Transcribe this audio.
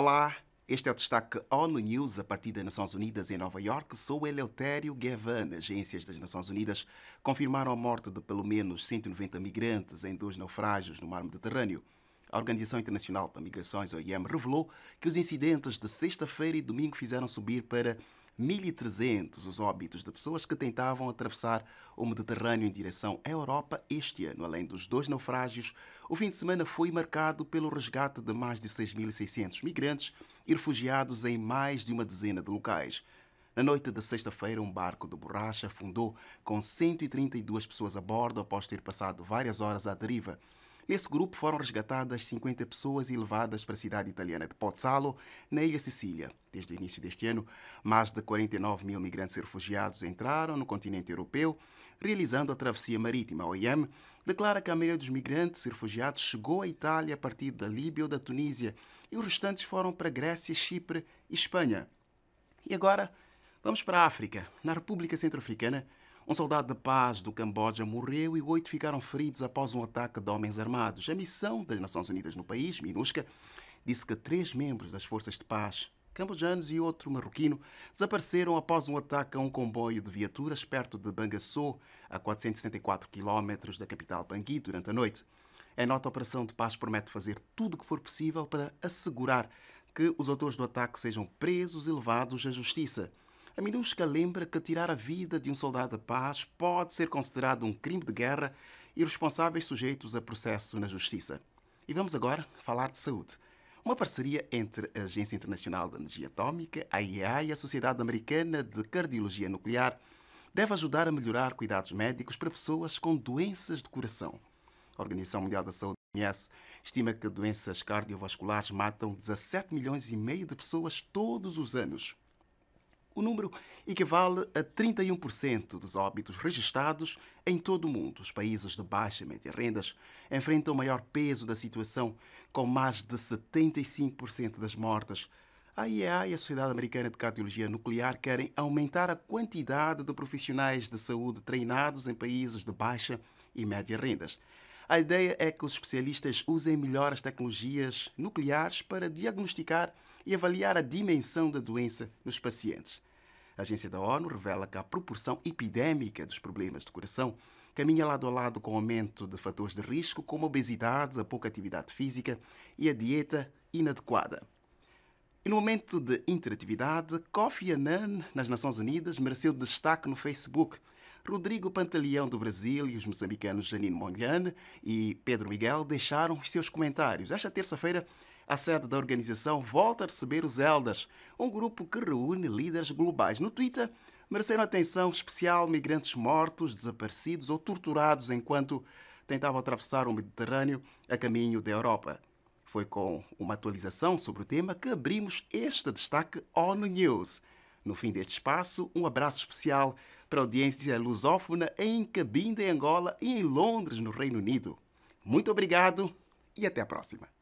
Olá, este é o destaque ONU News a partir das Nações Unidas em Nova York. Sou Eleutério Guevane. Agências das Nações Unidas confirmaram a morte de pelo menos 190 migrantes em dois naufrágios no mar Mediterrâneo. A Organização Internacional para Migrações, OIM, revelou que os incidentes de sexta-feira e domingo fizeram subir para 1.300 os óbitos de pessoas que tentavam atravessar o Mediterrâneo em direção à Europa este ano. Além dos dois naufrágios, o fim de semana foi marcado pelo resgate de mais de 6.600 migrantes e refugiados em mais de uma dezena de locais. Na noite de sexta-feira, um barco de borracha afundou com 132 pessoas a bordo após ter passado várias horas à deriva. Nesse grupo foram resgatadas 50 pessoas e levadas para a cidade italiana de Pozzallo, na ilha Sicília. Desde o início deste ano, mais de 49 mil migrantes e refugiados entraram no continente europeu, realizando a travessia marítima. A OIM declara que a maioria dos migrantes e refugiados chegou à Itália a partir da Líbia ou da Tunísia, e os restantes foram para Grécia, Chipre e Espanha. E agora, vamos para a África. Na República Centro-Africana, um soldado de paz do Camboja morreu e oito ficaram feridos após um ataque de homens armados. A missão das Nações Unidas no país, MINUSCA, disse que três membros das forças de paz cambojanos e outro marroquino desapareceram após um ataque a um comboio de viaturas perto de Bangassou, a 474 quilómetros da capital Bangui, durante a noite. A nota Operação de Paz promete fazer tudo o que for possível para assegurar que os autores do ataque sejam presos e levados à justiça. A MINUSCA lembra que tirar a vida de um soldado da paz pode ser considerado um crime de guerra e responsáveis sujeitos a processo na justiça. E vamos agora falar de saúde. Uma parceria entre a Agência Internacional de Energia Atômica, a IEA, e a Sociedade Americana de Cardiologia Nuclear deve ajudar a melhorar cuidados médicos para pessoas com doenças de coração. A Organização Mundial da Saúde OMS estima que doenças cardiovasculares matam 17 milhões e meio de pessoas todos os anos. O número equivale a 31% dos óbitos registados em todo o mundo. Os países de baixa e média rendas enfrentam o maior peso da situação, com mais de 75% das mortes. A IEA e a Sociedade Americana de Cardiologia Nuclear querem aumentar a quantidade de profissionais de saúde treinados em países de baixa e média rendas. A ideia é que os especialistas usem melhor as tecnologias nucleares para diagnosticar e avaliar a dimensão da doença nos pacientes. A agência da ONU revela que a proporção epidêmica dos problemas de coração caminha lado a lado com o aumento de fatores de risco como a obesidade, a pouca atividade física e a dieta inadequada. E no momento de interatividade, Kofi Annan, nas Nações Unidas, mereceu destaque no Facebook. Rodrigo Pantaleão do Brasil e os moçambicanos Janine Mongliane e Pedro Miguel deixaram os seus comentários. Esta terça-feira, a sede da organização volta a receber os Elders, um grupo que reúne líderes globais. No Twitter, mereceram atenção especial migrantes mortos, desaparecidos ou torturados enquanto tentavam atravessar o Mediterrâneo a caminho da Europa. Foi com uma atualização sobre o tema que abrimos este destaque ONU News. No fim deste espaço, um abraço especial para a audiência lusófona em Cabinda, em Angola e em Londres, no Reino Unido. Muito obrigado e até a próxima.